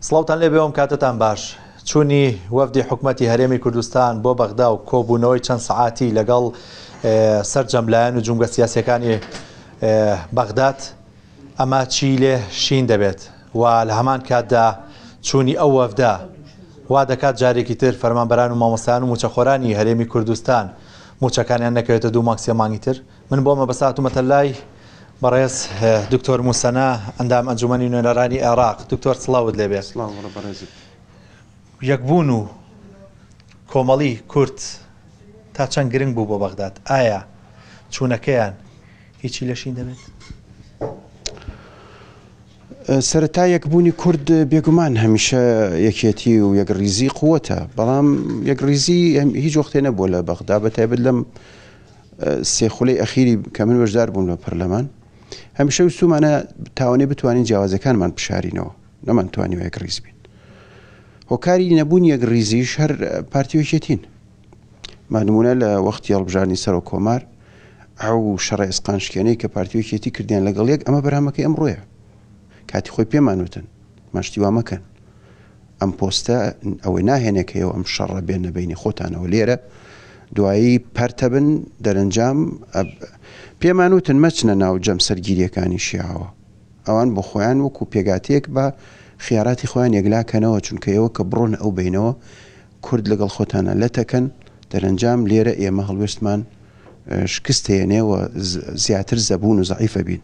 سڵاوتان لێ بێوم کاتتان باش چوونی وەفدی حکوومەتتی هەرێمی کوردستان بۆ بەغدا و کۆبوونەوەی چەند سعاتی لەگەڵ سەررجەم لایەن و جونگە سیاسەکانی بەغداد ئەما چی لێ شین دەبێت و لە هەمان کاتدا چوونی ئەو وەفدا وا دەکات جارێکی تر فەرمانبەران و مامۆسان و موچەخۆرانی هەرێمی کوردستان موچەکانیان نەکەوێتە دوو ماکسیەمانی تر من بۆمە بەسات و مەتەلای بەڕێز دکتۆر موسەنا ئەندام ئەنجومی نوێنەرانی عێراق دکتۆر سلااوت لێبێ یەکبوون و کۆمەڵی کورت تا چەند گرنگ بوو بۆ بەغداد ئایا چوونەکەیان هیچی لەشین دەبێت سەرەتا یەکبوونی کورد بێگومان هەمیشە یەکێتی و یەکریزی قوتە بەڵام یەکریزی هیچ وەختێ نەبووە لە بەغدا بە تایبەت لەم سێخولەی ئەخیری کە من بەشدار بوون لە پەرلەمان هەمیشە و سومانە تاوانێ بتوانین جیاوازەکانمان پشارینەوە نەمانتوانی یەک ریز بین هۆکاری نەبوون یەک ریزیش هەر پارتیۆکێتین مانمونە لە وەختی هەڵبژانی سەر و کۆمار ئەو شەڕە ئێسقان شکێنەی کە پارتیۆکێتی کردیان لەگەڵ یەک ئەمە بەرامەکەی ئەمڕۆیە کاتی خۆی پێمانوتن ماشتیوا مەکەن ئەم پۆستە ئەوەی ناهێنێکەوە ئەم شەڕە بێنە بینی خۆتانەوە لێرە دوایی پەرتە بن دەرەنجام پێمان وتن مەچنە ناو جەم سەرگیریەکانی شیاوە ئەوان بۆ خۆیان وەکو پێگاتێک بە خیاراتی خۆیان یەکلاکەنەوە چونکە ئەوە کە بڕۆن ئەو بینەوە کورد لەگەڵ خۆتانە لەتەکەن دەرەنجام لێرە ئێمە هەڵوێستمان شکست هێنێەوە زیاتر زەبوون و زعیفە بین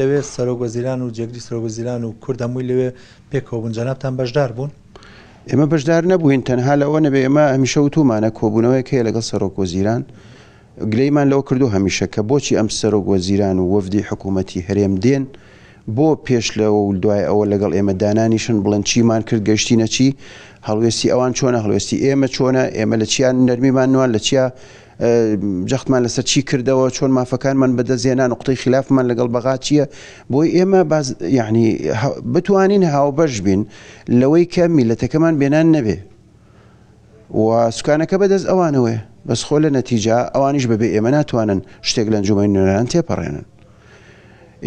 لەوێ سەرۆگەزیران و جێگری سەرۆگەزیران و کوردەمووی لەوێ پێکەوە بنجەنابتان بەشدار بوون ئێمە بەشدار نەبووین تەنها لەوە نەبێ ئێمە هەمیشە و تومانە کۆبوونەوەی کەیە لەگەڵ سەرۆکۆزیران گلەیمان لەوە کردو هەمیشە کە بۆچی ئەم سەرۆگۆزیران و وەفدی حکوومەتی هەرێم دێن بۆ پێش لەوە و دوای ئەوە لەگەڵ ئێمە دانانیشن بڵند چیمان کرد گەشتی نەچی هەڵوێستی ئەوان چۆنە هەڵوێستی ئێمە چۆنە ئێمە لە چیان نەرمیمان نوان لە چیا جەختمان لەسەر چی کردەوە چۆن مافەکانمان بەدەزیێنان نقطەی خلافمان لەگەڵ بەغا چییە بۆی ئێمە یعنی بتوانین هاوبەش بین لەوەی کە میلەتەکەمان بێنان نەبێ و سوکانەکە بەدەست ئەوانەوەی بەس خۆ لە نەتیجا ئەوانیش بەبێ ئێمە ناتوانن شتێک لە ئەنجومی نوێنان تێپەڕێنن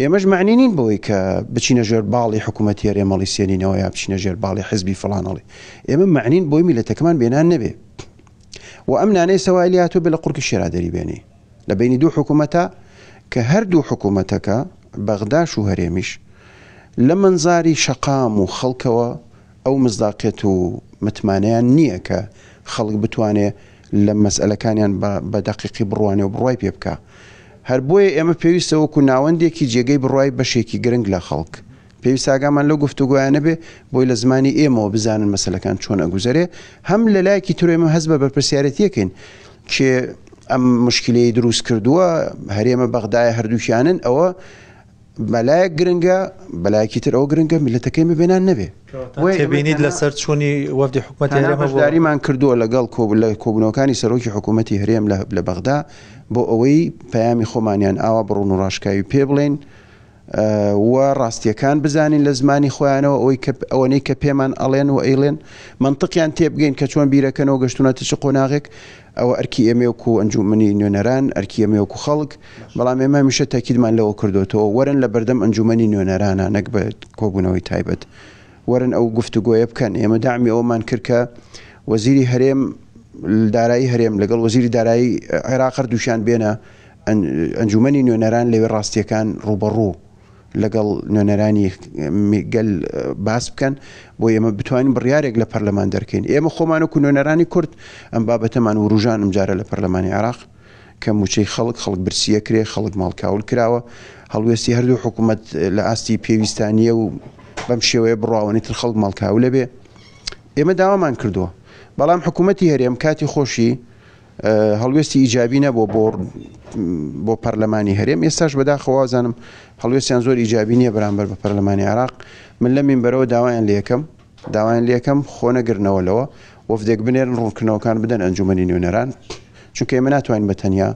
ئێمەش معنی نین بەوەی کە بچینە ژێر باڵی حکوومەتی ێمەڵی سێنینەوە یا بچینە ژێر باڵی حزبی فلانەڵی ئێمە معنین بۆی میلەتەکەمان بێنان نەبێ و ئەمنانەی سەوالیات و بێ لە قورکی شێرا دەریبێنی لە بینی دوو حکوومەتە کە هەردوو حکوومەتەکە بەغداش و هەرێمیش لە منزاری شەقام و خەڵکەوە ئەو مزداقێت و متمانیان نییە کە خەڵک بتوانێت لە مەسئلەکانیان بە دقیقی بڕوانێ و بڕای پێ بکە هەر بۆیە ئێمە پێویستەوەکو ناوەندێکی جێگەی بڕای بەشێکی گرنگ لە خەڵک پێویست ئاگامان لەو گفتوگویانە بێ بۆی لە زمانی ئێمەوە بزانن مەسلەکان چۆن ئەگوزارێ هەم لە لایکی تورێمە هەز بە بەرپسیارەتیەکەین کێ ئەم مشکلەی دروست کردووە هەرێمە بەغدایە هەردووشیانن ئەوە مەلایەک گرنگە بەلایکی تر ئەو گرنگە میلەتەکەیمە بێنان نەبێ بینیت لەسەر چوونی وەفتی حکوومەتداریمان کردووە لەگەڵ کۆب لە کۆبنەوەکانی سەرۆکی حکوومەتتی هەرێم لە بەغدا بۆ ئەوەی پەیامی خۆمانیان ئاوا بڕون و ڕاشکاوی پێ بڵێن وە ڕاستیەکان بزانین لە زمانی خۆیانەوە ئەوەی ئەوەنەی کە پێمان ئەڵێن و ئەیڵێن منطقیان تێبگەین کە چۆن بیرەکەنەوە گەشتونەتە چ قۆناغێک ئەوە ئەرکی ئەمێوک و ئەنجومنی نوێنەران ئەرکی ئەمێوک و خەڵک بەڵام ئێمە میشە تاکیدمان لەوە کردوێتەوە وەرن لە بەردەم ئەنجومنی نوێنەرانە نەک بە کۆبوونەوەی تایبەت وەرن ئەو گفتوگۆیە بکەن ئێمە دامی ئەومان کردکە وەزیری هەرێم دارایی هەرێم لەگەڵ وەزیری دارایی عێراقەر دووشان بێنە ئەنجومنی نوێنەران لەوێ ڕاستیەکان ڕوبەڕوو لەگەڵ نوێنەرانی گەل باس بکەن بۆ ئێمە بتوانین بڕیارێک لە پەرلەمان دەکەین ئێمە خۆمان و نوێنەرانی کورد ئەم بابەتەمان و ڕژانم جارە لە پەرلەمانی عراق کە موچەی خەڵک خەڵک برسیە کرێ خەڵک ماڵکاول کراوە هەڵوێستی هەردوو حکوومەت لە ئاستی پێویستانیە و بەم شێوەیە بڕاوانی تر خەڵک ماڵکاو لەبێ ئێمە داوامان کردووە بەڵام حکوومەتتی هەرێم کاتی خۆشی هەڵوێستی ئیجابی نەبوو بۆ بۆ پەرلەمانی هەرێم ئێستاش بەداخوازانم هەڵوێستیان زۆر ئیجابی نیە بەرامبەر بە پەرلەمانی عراق من لە من بەرەوە داوایان لەکەم داوایان لەکەم خۆنەگرنەوەلەوە وەفدێک بنێرن ڕوونکننەوەکان بدەن ئەنجومی نوێنەران چونکە ئێمە ناتوانین بە تەنیا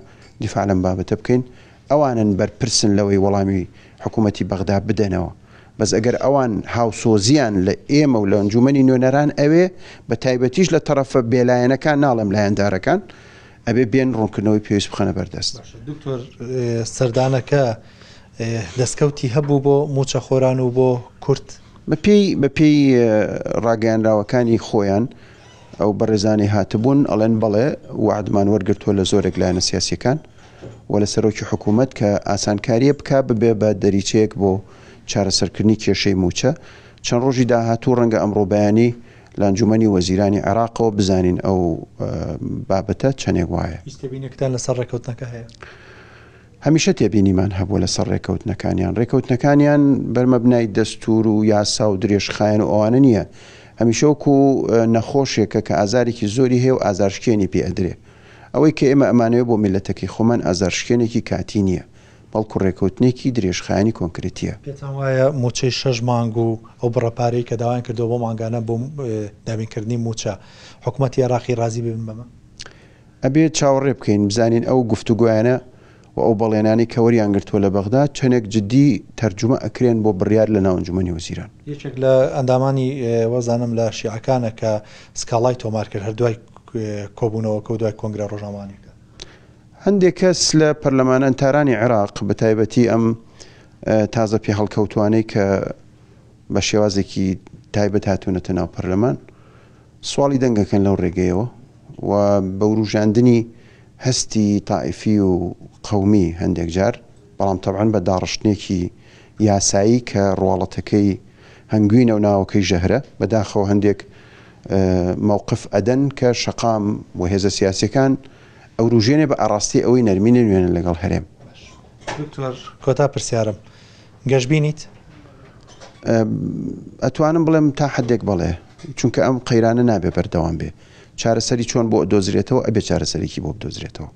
دیفاع لەم بابەتە بکەین ئەوانن بەرپرسن لەوەی وەڵامی حکوومەتتی بەغدا بدەنەوە بەس ئەگەر ئەوان هاوسۆزیان لە ئێمە و لە ئەنجومی نوێنەران ئەوێ بە تایبەتیش لە تەرەفە بێلایەنەکان ناڵم لایەندارەکان ئەبێ بێن ڕوونکردنەوەی پێویست بخەنە بەردەست دکتۆر سەردانەکە دەستکەوتی هەبوو بۆ موچە خۆران و بۆ کورت بەپی بەپی ڕاگەیانراوەکانی خۆیان ئەو بەڕێزانی هاتبوون ئەڵێن بەڵێ وعدمان وەرگرتووە لە زۆرێک لایەنە سیاسەکان وە لە سەرۆکی حکوومەت کە ئاسانکاریە بک ببێ بە دەریچەیەک بۆ چارەسەرکردنی کێشەی موچە چەند ڕۆژی داهاتوو ڕەنگە ئەمڕۆبیانی لانجومی وەزیرانی عراقەوە بزانین ئەو بابەتە چەندێک وایە ئیسبینەکتان لەسەر ڕێکەوتنەکە هەیە. هەمیشە تێبینیمان هەبووە لە سەر ڕێکەوتنەکانیان ڕێکەوتنەکانیان بەرمەبنای دەستور و یاسا و درێژخایەن و ئەوانە نییە هەمیشەوەکو نەخۆشێکە کە ئازارێکی زۆری هەیە و ئازارشکێنی پێ ئەدرێ ئەوەی کە ئێمە ئەمانەوە بۆ میلەتەکەی خۆمان ئازارشکێنێکی کاتی نییە بەڵکو ڕێکوتنێکی درێژخانی کۆنکرێتیە پێتان وایە موچەی شەش مانگ و ئەو بڕەپارەی کە داوایان کردو بۆ ماگانە بۆ دابینکردنی موچە حکوومەتتی عراقی رازی ببن بەمە ئەبێ چاوەڕێ بکەین بزانین ئەو گفتوگویانە و ئەو بەڵێنانی کەوەریان گرتووە لە بەغدا چەنێک جددی تەرجمە ئەکرێن بۆ بڕیار لە ناونجمنی وزیران یەکێک لە ئەندامانی وەزانم لە شیعەکانە کە سکاڵای تۆمارکرد هەردوای کۆبوونەوە کە دوای کۆنگرە ڕۆژامانی هەندێک کەس لە پەرلەمانەن تارانی عێراق بە تایبەتی ئەم تازە پێ هەڵکەوتوانەی کە بە شێوازێکی تایبەت هاتوونەتە ناو پەرلەمان سوالی دەنگەکەن لەو ڕێگەیەوە و بەوروژاندنی هەستی تائیفی و قومی هەندێک جار بەڵام تەعاان بە داڕشتنێکی یاسایی کە ڕواڵەتەکەی هەنگوینە و ناوەکەی ژەهرە بەداخەوە هەندێک مووقف ئەدەن کە شقام و هێزە سیاسەکان ئەو ڕژێنێ بە ئاراستی ئەوەی نەرمینە نوێنە لەگەڵ هەرێم کۆتا پرسیارم گەشتبینیت ئەتوانم بڵێم تا حدێک بڵێ چونکە ئەم قەیرانە نابێ بەردەوام بێ چارەسەری چۆن بۆ دۆزرێتەوە ئەبێ چارەسەرێکی بۆ بدۆزرێتەوە